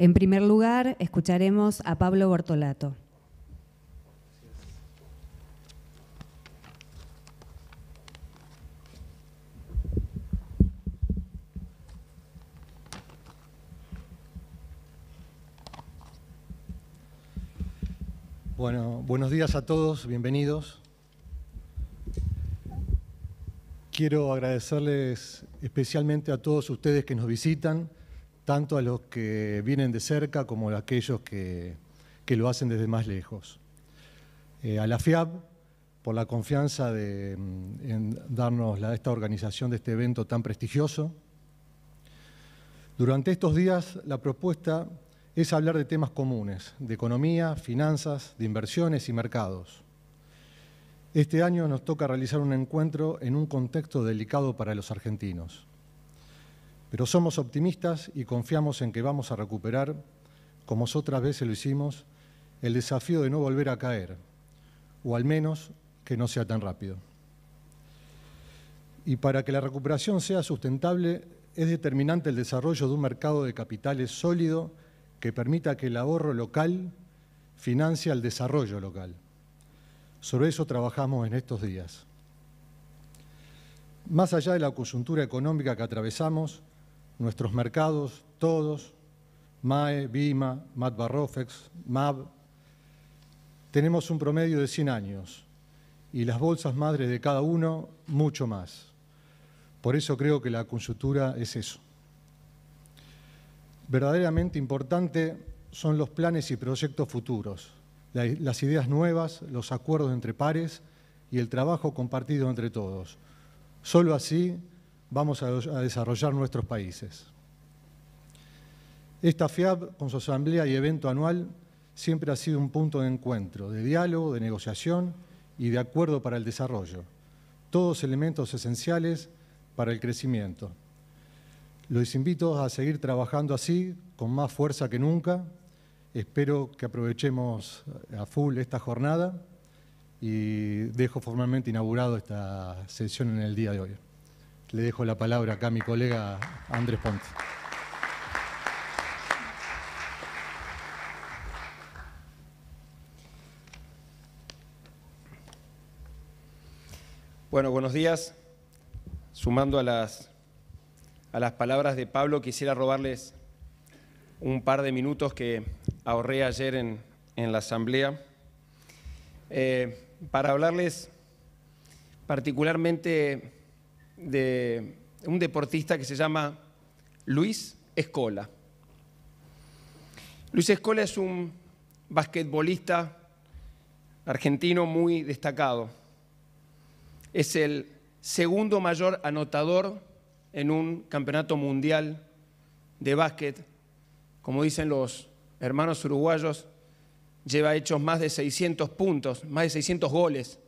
En primer lugar, escucharemos a Pablo Bortolato. Bueno, buenos días a todos, bienvenidos. Quiero agradecerles especialmente a todos ustedes que nos visitan, tanto a los que vienen de cerca como a aquellos que, lo hacen desde más lejos. Eh, a la FIAB, por la confianza de, mm, en darnos la, esta organización de este evento tan prestigioso. Durante estos días la propuesta es hablar de temas comunes, de economía, finanzas, de inversiones y mercados. Este año nos toca realizar un encuentro en un contexto delicado para los argentinos pero somos optimistas y confiamos en que vamos a recuperar, como otras veces lo hicimos, el desafío de no volver a caer, o al menos que no sea tan rápido. Y para que la recuperación sea sustentable, es determinante el desarrollo de un mercado de capitales sólido que permita que el ahorro local financie el desarrollo local. Sobre eso trabajamos en estos días. Más allá de la coyuntura económica que atravesamos, nuestros mercados, todos, MAE, BIMA, Matbarrofex, MAB, tenemos un promedio de 100 años y las bolsas madres de cada uno mucho más. Por eso creo que la conjuntura es eso. Verdaderamente importante son los planes y proyectos futuros, las ideas nuevas, los acuerdos entre pares y el trabajo compartido entre todos. Solo así vamos a, desarrollar nuestros países. Esta FIAB, con su asamblea y evento anual, siempre ha sido un punto de encuentro, de diálogo, de negociación y de acuerdo para el desarrollo, todos elementos esenciales para el crecimiento. Los invito a seguir trabajando así, con más fuerza que nunca. Espero que aprovechemos a full esta jornada y dejo formalmente inaugurado esta sesión en el día de hoy. Le dejo la palabra acá a mi colega Andrés Ponce. Bueno, buenos días. Sumando a las, a las palabras de Pablo, quisiera robarles un par de minutos que ahorré ayer en, la asamblea eh, para hablarles particularmente de un deportista que se llama Luis Escola. Luis Escola es un basquetbolista argentino muy destacado. Es el segundo mayor anotador en un campeonato mundial de básquet. Como dicen los hermanos uruguayos, lleva hechos más de 600 puntos, más de 600 goles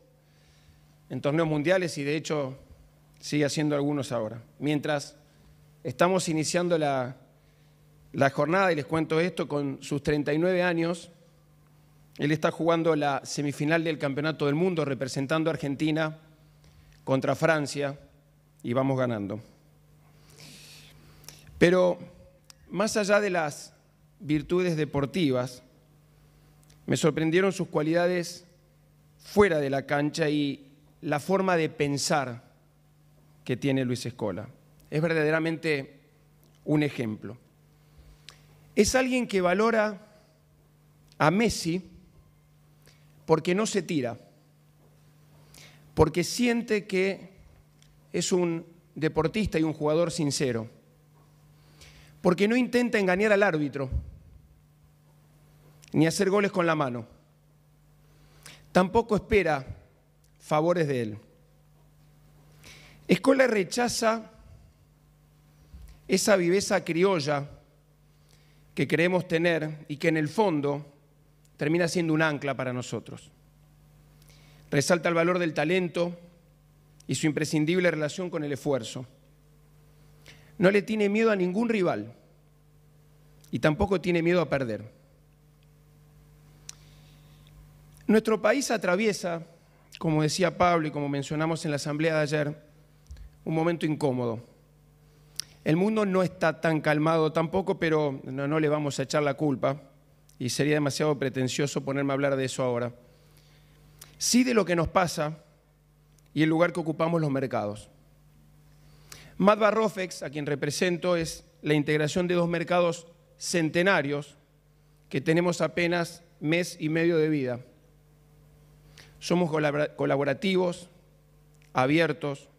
en torneos mundiales y de hecho sigue haciendo algunos ahora. Mientras estamos iniciando la, jornada, y les cuento esto, con sus 39 años, él está jugando la semifinal del Campeonato del Mundo representando a Argentina contra Francia y vamos ganando. Pero más allá de las virtudes deportivas, me sorprendieron sus cualidades fuera de la cancha y la forma de pensar que tiene Luis Escola. Es verdaderamente un ejemplo. Es alguien que valora a Messi porque no se tira, porque siente que es un deportista y un jugador sincero, porque no intenta engañar al árbitro, ni hacer goles con la mano, tampoco espera favores de él. Escola rechaza esa viveza criolla que creemos tener y que en el fondo termina siendo un ancla para nosotros. Resalta el valor del talento y su imprescindible relación con el esfuerzo. No le tiene miedo a ningún rival y tampoco tiene miedo a perder. Nuestro país atraviesa, como decía Pablo y como mencionamos en la asamblea de ayer, un momento incómodo. El mundo no está tan calmado tampoco, pero no, le vamos a echar la culpa y sería demasiado pretencioso ponerme a hablar de eso ahora. Sí de lo que nos pasa y el lugar que ocupamos los mercados. Madba Rofex, a quien represento, es la integración de dos mercados centenarios que tenemos apenas mes y medio de vida. Somos colaborativos, abiertos,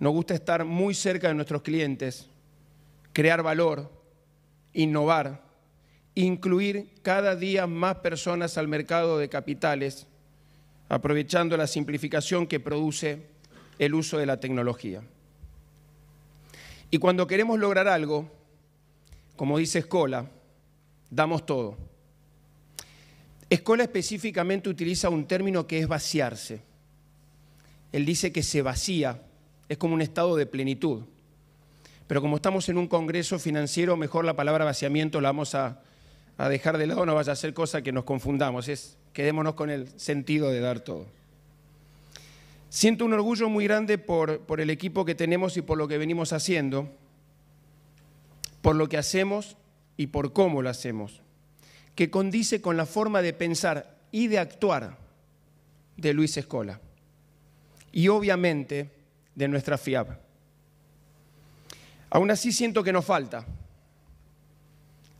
nos gusta estar muy cerca de nuestros clientes, crear valor, innovar, incluir cada día más personas al mercado de capitales, aprovechando la simplificación que produce el uso de la tecnología. Y cuando queremos lograr algo, como dice Escola, damos todo. Escola específicamente utiliza un término que es vaciarse. Él dice que se vacía es como un estado de plenitud. Pero como estamos en un congreso financiero, mejor la palabra vaciamiento la vamos a, dejar de lado, no vaya a ser cosa que nos confundamos, es quedémonos con el sentido de dar todo. Siento un orgullo muy grande por, por el equipo que tenemos y por lo que venimos haciendo, por lo que hacemos y por cómo lo hacemos, que condice con la forma de pensar y de actuar de Luis Escola. Y obviamente de nuestra FIAP. Aún así siento que nos falta.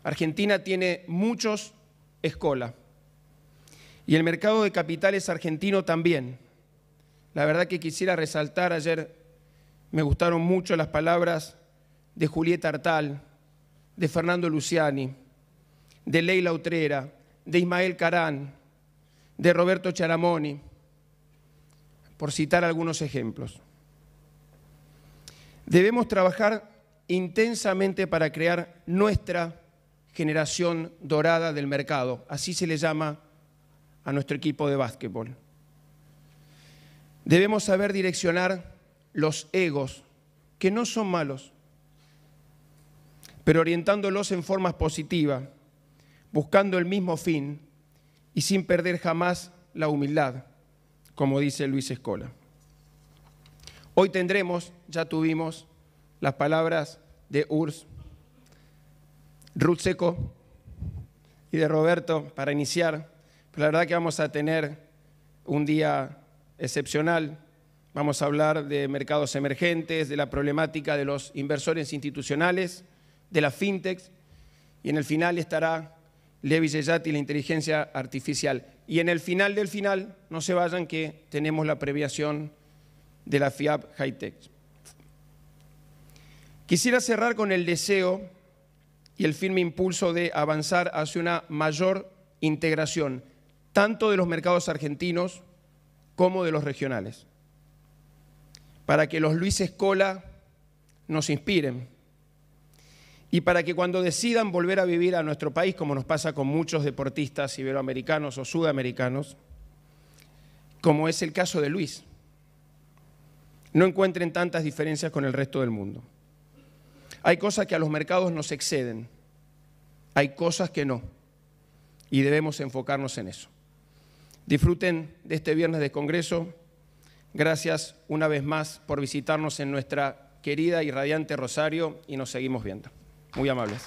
Argentina tiene muchos escola. Y el mercado de capitales argentino también. La verdad que quisiera resaltar ayer, me gustaron mucho las palabras de Julieta Artal, de Fernando Luciani, de Leila Utrera, de Ismael Carán, de Roberto Charamoni, por citar algunos ejemplos. Debemos trabajar intensamente para crear nuestra generación dorada del mercado. Así se le llama a nuestro equipo de básquetbol. Debemos saber direccionar los egos, que no son malos, pero orientándolos en formas positivas, buscando el mismo fin y sin perder jamás la humildad, como dice Luis Escola. Hoy tendremos, ya tuvimos, las palabras de Urs, Ruth y de Roberto para iniciar. Pero la verdad que vamos a tener un día excepcional. Vamos a hablar de mercados emergentes, de la problemática de los inversores institucionales, de la fintech y en el final estará Levi y la inteligencia artificial. Y en el final del final, no se vayan que tenemos la previación de la FIAP Hightech. Quisiera cerrar con el deseo y el firme impulso de avanzar hacia una mayor integración, tanto de los mercados argentinos como de los regionales, para que los Luis Escola nos inspiren y para que cuando decidan volver a vivir a nuestro país, como nos pasa con muchos deportistas iberoamericanos o sudamericanos, como es el caso de Luis, no encuentren tantas diferencias con el resto del mundo. Hay cosas que a los mercados nos exceden, hay cosas que no, y debemos enfocarnos en eso. Disfruten de este viernes de Congreso. Gracias una vez más por visitarnos en nuestra querida y radiante Rosario y nos seguimos viendo. Muy amables.